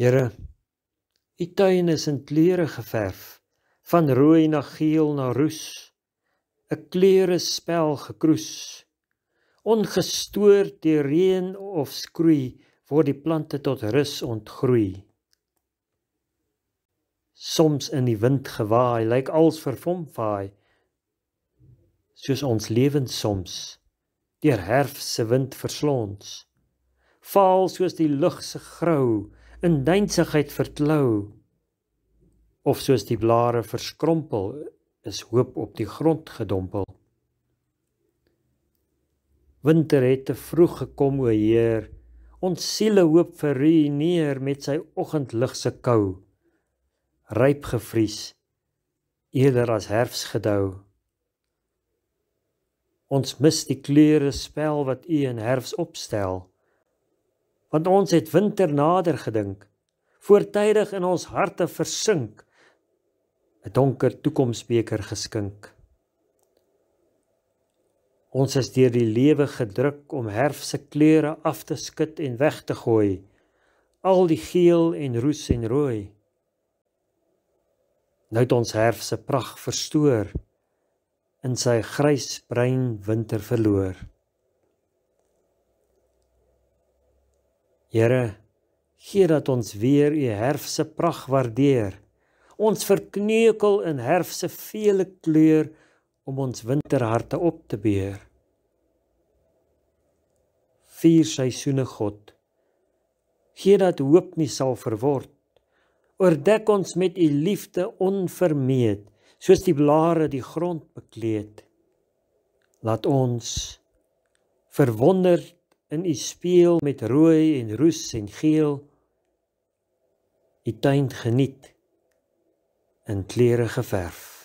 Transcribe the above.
Here, u tuin is in kleure geverf, van rooi na geel na roes, 'n kleurespel gekroes. Ongestoord deur reën of skroei word die plante tot rus ontgroei. Soms in die wind gewaai, lyk als verfom vaai, soos ons lewens soms deur herfs se wind verslond. Vaal soos die lug se grou in deinsigheid verklou of soos die blare verskrompel is hoop op die grond gedompel winter het te vroeg gekom o heer ons siele hoop verruineer met sy oggendlig se kou ryp gevries eerder as herfs gedou ons mis die kleure spel wat u in herfs opstel want ons het winter nader gedink voortydig in ons harte versink 'n donker toekomsbeker geskink ons is deur die lewe gedruk om herfse kleure af te skud en weg te gooi al die geel en roes en rooi nou het ons herfse pragt verstoor in sy grys brein winter verloor Here, gee dat ons weer u herfse pragt waardeer. Ons verkneukel in herfse vele kleur om ons winterharte op te beer. Vier seisoene God, gee dat hoop nie sal verword. Oordek ons met u liefde onvermeed, soos die blare die grond bekleed. Laat ons verwonderd in u speel met rooi en roes en geel u tuin geniet in kleure geverf